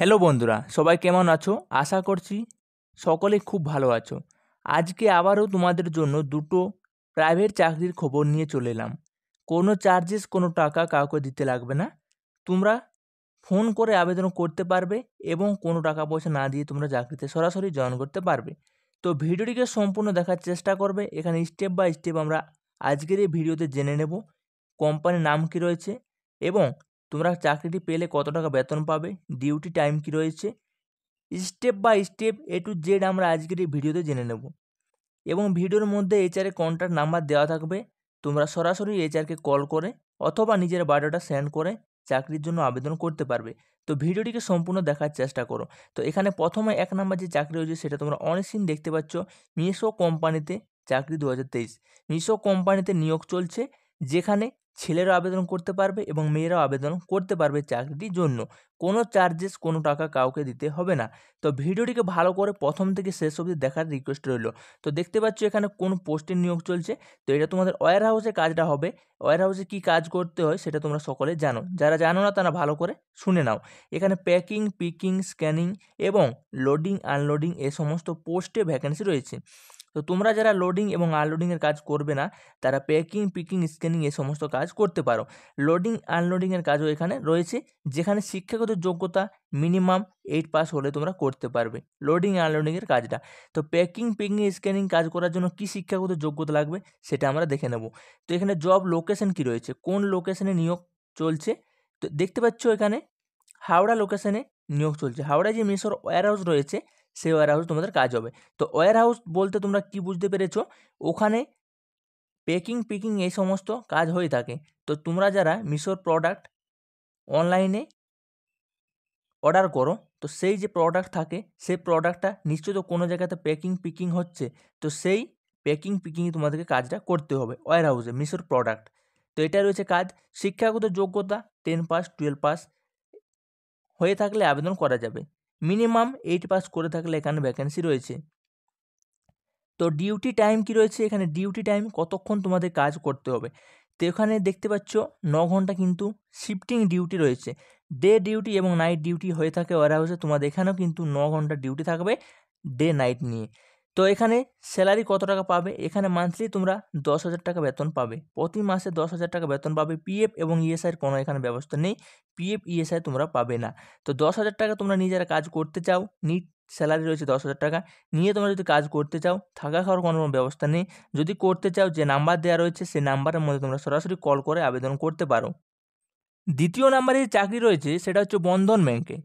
hello বন্ধুরা সবাই কেমন আছো আশা করছি সকলে খুব ভালো আছো আজকে আবারও তোমাদের জন্য দুটো প্রাইভেট চাকরির খবর নিয়ে চলে এলাম কোনো চার্জেস কোনো টাকা কাউকে দিতে লাগবে না তোমরা ফোন করে আবেদন করতে পারবে এবং কোনো টাকা পয়সা না দিয়ে তোমরা চাকরিতে সরাসরি জয়েন করতে পারবে তো ভিডিওটিকে সম্পূর্ণ দেখার চেষ্টা করবে এখানে স্টেপ বাই স্টেপ আমরা আজকের এই ভিডিওতে জেনে নেব কোম্পানির নাম কী রয়েছে এবং তোমরা চাকরিটি পেলে কত টাকা বেতন পাবে ডিউটি টাইম কী রয়েছে step by step A to Z আমরা আজকের এই ভিডিওতে জেনে নেব এবং ভিডিওর মধ্যে এইচআরের কন্ট্যাক্ট নাম্বার দেওয়া থাকবে তোমরা সরাসরি এইচআরকে কল করে অথবা নিজের বায়োডাটা সেন্ড করে চাকরির জন্য আবেদন করতে পারবে তো ভিডিওটিকে সম্পূর্ণ দেখার চেষ্টা করো তো এখানে প্রথমে এক নাম্বার যে চাকরি হয়েছে সেটা তোমরা অনেকদিন দেখতে পাচ্ছ মিশো কোম্পানিতে চাকরি দু হাজার তেইশ মিশো কোম্পানিতে নিয়োগ চলছে যেখানে ছেলেরা আবেদন করতে পারবে এবং মেয়েরাও আবেদন করতে পারবে চাকরিটির জন্য কোনো চার্জেস কোনো টাকা কাউকে দিতে হবে না তো ভিডিওটিকে ভালো করে প্রথম থেকে শেষ অবধি দেখার রিকোয়েস্ট রইল তো দেখতে পাচ্ছ এখানে কোন পোস্টের নিয়োগ চলছে তো এটা তোমাদের ওয়ার হাউসে কাজটা হবে ওয়ার হাউসে কী কাজ করতে হয় সেটা তোমরা সকলে জানো যারা জানো না তারা ভালো করে শুনে নাও এখানে প্যাকিং পিকিং স্ক্যানিং এবং লোডিং আনলোডিং এ সমস্ত পোস্টে ভ্যাকেন্সি রয়েছে তো তোমরা যারা লোডিং এবং আনলোডিংয়ের কাজ করবে না তারা প্যাকিং পিকিং স্ক্যানিং এই সমস্ত কাজ করতে পারো লোডিং আনলোডিংয়ের কাজও এখানে রয়েছে যেখানে শিক্ষাগত যোগ্যতা মিনিমাম এইট পাস হলে তোমরা করতে পারবে লোডিং আনলোডিংয়ের কাজটা তো প্যাকিং পিকিং স্ক্যানিং কাজ করার জন্য কি শিক্ষাগত যোগ্যতা লাগবে সেটা আমরা দেখে নেব তো এখানে জব লোকেশন কি রয়েছে কোন লোকেশনে নিয়োগ চলছে তো দেখতে পাচ্ছ এখানে হাওড়া লোকেশনে নিয়োগ চলছে হাওড়ায় যে মিশর ওয়ার হাউস রয়েছে সেই ওয়্যার হাউস তোমাদের কাজ হবে তো ওয়্যার হাউস বলতে তোমরা কি বুঝতে পেরেছো ওখানে প্যাকিং পিকিং এই সমস্ত কাজ হয়ে থাকে তো তোমরা যারা মিশোর প্রোডাক্ট অনলাইনে অর্ডার করো তো সেই যে প্রোডাক্ট থাকে সেই প্রোডাক্টটা নিশ্চয়ই তো কোনো জায়গাতে প্যাকিং পিকিং হচ্ছে তো সেই প্যাকিং পিকিংয়ে তোমাদেরকে কাজটা করতে হবে ওয়ার হাউসে মিশোর প্রোডাক্ট তো এটা রয়েছে কাজ শিক্ষাগত যোগ্যতা টেন পাস টুয়েলভ পাস হয়ে থাকলে আবেদন করা যাবে মিনিমাম এইট পাস করে থাকলে এখানে ভ্যাকেন্সি রয়েছে তো ডিউটি টাইম কি রয়েছে এখানে ডিউটি টাইম কতক্ষণ তোমাদের কাজ করতে হবে তো এখানে দেখতে পাচ্ছ ন ঘন্টা কিন্তু শিফটিং ডিউটি রয়েছে ডে ডিউটি এবং নাইট ডিউটি হয়ে থাকে ওয়ার হাউসে তোমাদের এখানেও কিন্তু ন ঘন্টা ডিউটি থাকবে ডে নাইট নিয়ে তো এখানে স্যালারি কত টাকা পাবে এখানে মান্থলি তোমরা দশ হাজার টাকা বেতন পাবে প্রতি মাসে দশ হাজার টাকা বেতন পাবে পিএফ এবং ইএসআইয়ের e কোনো এখানে ব্যবস্থা নেই পিএফ ইএসআই e তোমরা পাবে না তো দশ হাজার টাকা তোমরা নিজেরা কাজ করতে চাও নিট স্যালারি রয়েছে দশ হাজার টাকা নিয়ে তোমরা যদি কাজ করতে চাও থাকা খাওয়ার কোনো ব্যবস্থা নেই যদি করতে চাও যে নাম্বার দেওয়া রয়েছে সেই নাম্বারের মধ্যে তোমরা সরাসরি কল করে আবেদন করতে পারো দ্বিতীয় নাম্বারে যে চাকরি রয়েছে সেটা হচ্ছে বন্ধন ব্যাংকে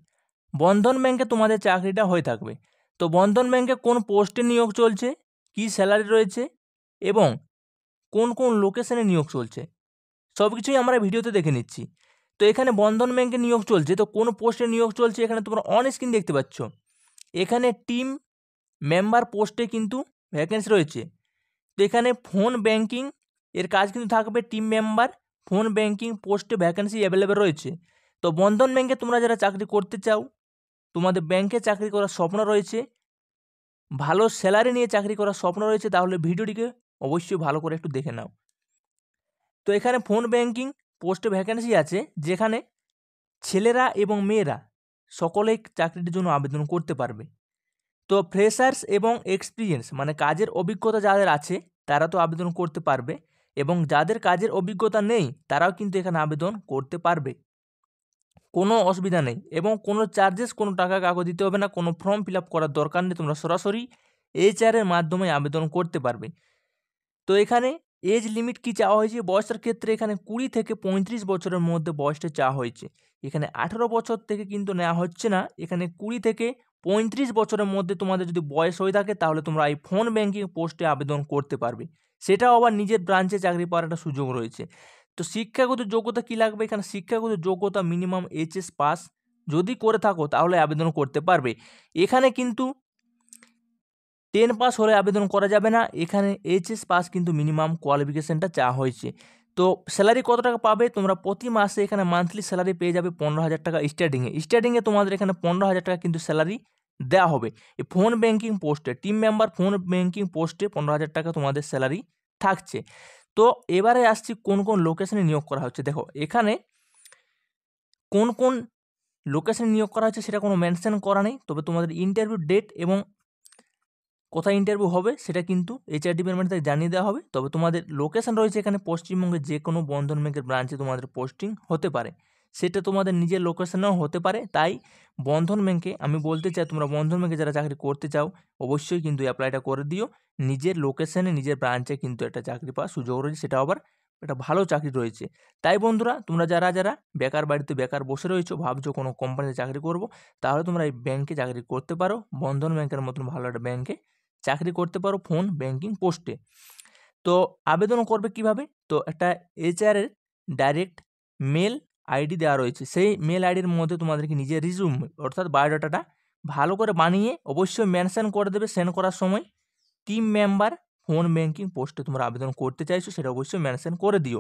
বন্ধন ব্যাংকে তোমাদের চাকরিটা হয়ে থাকবে তো বন্ধন ব্যাংকে কোন পোস্টে নিয়োগ চলছে কি স্যালারি রয়েছে এবং কোন কোন লোকেশনে নিয়োগ চলছে সব কিছুই আমরা ভিডিওতে দেখে নিচ্ছি তো এখানে বন্ধন ব্যাংকে নিয়োগ চলছে তো কোন পোস্টে নিয়োগ চলছে এখানে তোমরা অন স্ক্রিন দেখতে পাচ্ছ এখানে টিম মেম্বার পোস্টে কিন্তু ভ্যাকেন্সি রয়েছে তো এখানে ফোন ব্যাংকিং এর কাজ কিন্তু থাকবে টিম মেম্বার ফোন ব্যাংকিং পোস্টে ভ্যাকেন্সি অ্যাভেলেবেল রয়েছে তো বন্ধন ব্যাংকে তোমরা যারা চাকরি করতে চাও তোমাদের ব্যাংকে চাকরি করার স্বপ্ন রয়েছে ভালো স্যালারি নিয়ে চাকরি করার স্বপ্ন রয়েছে তাহলে ভিডিওটিকে অবশ্যই ভালো করে একটু দেখে নাও তো এখানে ফোন ব্যাংকিং পোস্টে ভ্যাকেন্সি আছে যেখানে ছেলেরা এবং মেয়েরা সকলেই চাকরিটির জন্য আবেদন করতে পারবে তো ফ্রেশার্স এবং এক্সপিরিয়েন্স মানে কাজের অভিজ্ঞতা যাদের আছে তারা তো আবেদন করতে পারবে এবং যাদের কাজের অভিজ্ঞতা নেই তারাও কিন্তু এখানে আবেদন করতে পারবে কোনো অসুবিধা নেই এবং কোনো চার্জেস কোনো টাকা কাউকে দিতে হবে না কোনো ফর্ম ফিল আপ করার দরকার নেই তোমরা সরাসরি এইচআরের মাধ্যমে আবেদন করতে পারবে তো এখানে এজ লিমিট কি চাওয়া হয়েছে বয়সের ক্ষেত্রে এখানে কুড়ি থেকে পঁয়ত্রিশ বছরের মধ্যে বয়সটা চাওয়া হয়েছে এখানে আঠেরো বছর থেকে কিন্তু নেওয়া হচ্ছে না এখানে কুড়ি থেকে পঁয়ত্রিশ বছরের মধ্যে তোমাদের যদি বয়স হয়ে থাকে তাহলে তোমরা এই ফোন ব্যাঙ্কিং পোস্টে আবেদন করতে পারবে সেটাও আবার নিজের ব্রাঞ্চে চাকরি পাওয়ার একটা সুযোগ রয়েছে তো শিক্ষাগত যোগ্যতা কী লাগবে এখানে শিক্ষাগত যোগ্যতা মিনিমাম এইচএস পাস যদি করে থাকো তাহলে আবেদন করতে পারবে এখানে কিন্তু টেন পাস হলে আবেদন করা যাবে না এখানে এইচএস পাস কিন্তু মিনিমাম কোয়ালিফিকেশানটা চাওয়া হয়েছে তো স্যালারি কত টাকা পাবে তোমরা প্রতি মাসে এখানে মান্থলি স্যালারি পেয়ে যাবে পনেরো হাজার টাকা স্টার্টিংয়ে স্টার্টিংয়ে তোমাদের এখানে পনেরো হাজার টাকা কিন্তু স্যালারি দেওয়া হবে এই ফোন ব্যাঙ্কিং পোস্টে টিম মেম্বার ফোন ব্যাঙ্কিং পোস্টে পনেরো হাজার টাকা তোমাদের স্যালারি থাকছে তো এবারে আসছি কোন কোন লোকেশনে নিয়োগ করা হচ্ছে দেখো এখানে কোন কোন লোকেশনে নিয়োগ করা হচ্ছে সেটা কোনো মেনশন করা নেই তবে তোমাদের ইন্টারভিউ ডেট এবং কোথায় ইন্টারভিউ হবে সেটা কিন্তু এইচআর ডিপার্টমেন্ট থেকে জানিয়ে দেওয়া হবে তবে তোমাদের লোকেশন রয়েছে এখানে পশ্চিমবঙ্গের যে কোনো বন্ধন ব্যাংকের ব্রাঞ্চে তোমাদের পোস্টিং হতে পারে সেটা তোমাদের নিজের লোকেশনেও হতে পারে তাই বন্ধন ব্যাংকে আমি বলতে চাই তোমরা বন্ধন ব্যাংকে যারা চাকরি করতে চাও অবশ্যই কিন্তু অ্যাপ্লাইটা করে দিও নিজের লোকেশনে নিজের ব্রাঞ্চে কিন্তু একটা চাকরি পাওয়ার সুযোগ রয়েছে সেটা আবার একটা ভালো চাকরি রয়েছে তাই বন্ধুরা তোমরা যারা যারা বেকার বাড়িতে বেকার বসে রয়েছো ভাবছো কোনো কোম্পানিতে চাকরি করব তাহলে তোমরা এই ব্যাংকে চাকরি করতে পারো বন্ধন ব্যাংকের মতন ভালো একটা ব্যাংকে চাকরি করতে পারো ফোন ব্যাংকিং পোস্টে তো আবেদন করবে কিভাবে তো একটা এইচআরের ডাইরেক্ট মেল আইডি দেওয়া রয়েছে সেই মেল আইডির মধ্যে তোমাদেরকে নিজের রিজুম অর্থাৎ বায়োডাটাটা ভালো করে বানিয়ে অবশ্যই মেনশন করে দেবে সেন্ড করার সময় টিম মেম্বার ফোন ব্যাঙ্কিং পোস্টে তোমরা আবেদন করতে চাইছো সেটা অবশ্যই মেনশন করে দিও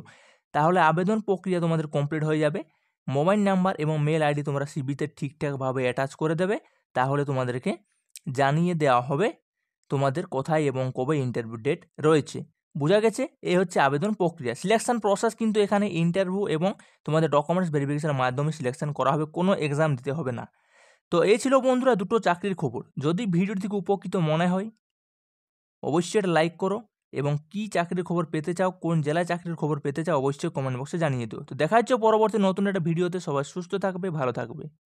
তাহলে আবেদন প্রক্রিয়া তোমাদের কমপ্লিট হয়ে যাবে মোবাইল নাম্বার এবং মেল আইডি তোমরা সিবিতে ঠিকঠাকভাবে অ্যাটাচ করে দেবে তাহলে তোমাদেরকে জানিয়ে দেওয়া হবে তোমাদের কোথায় এবং কবে ইন্টারভিউ ডেট রয়েছে বোঝা গেছে এ হচ্ছে আবেদন প্রক্রিয়া সিলেকশন প্রসেস কিন্তু এখানে ইন্টারভিউ এবং তোমাদের ডকুমেন্টস ভেরিফিকেশনের মাধ্যমে সিলেকশন করা হবে কোনো এক্সাম দিতে হবে না তো এই ছিল বন্ধুরা দুটো চাকরির খবর যদি ভিডিওর থেকে উপকৃত মনে হয় অবশ্যই এটা লাইক করো এবং কি চাকরির খবর পেতে চাও কোন জেলায় চাকরির খবর পেতে চাও অবশ্যই কমেন্ট বক্সে জানিয়ে দিও তো দেখা হচ্ছে পরবর্তী নতুন একটা ভিডিওতে সবাই সুস্থ থাকবে ভালো থাকবে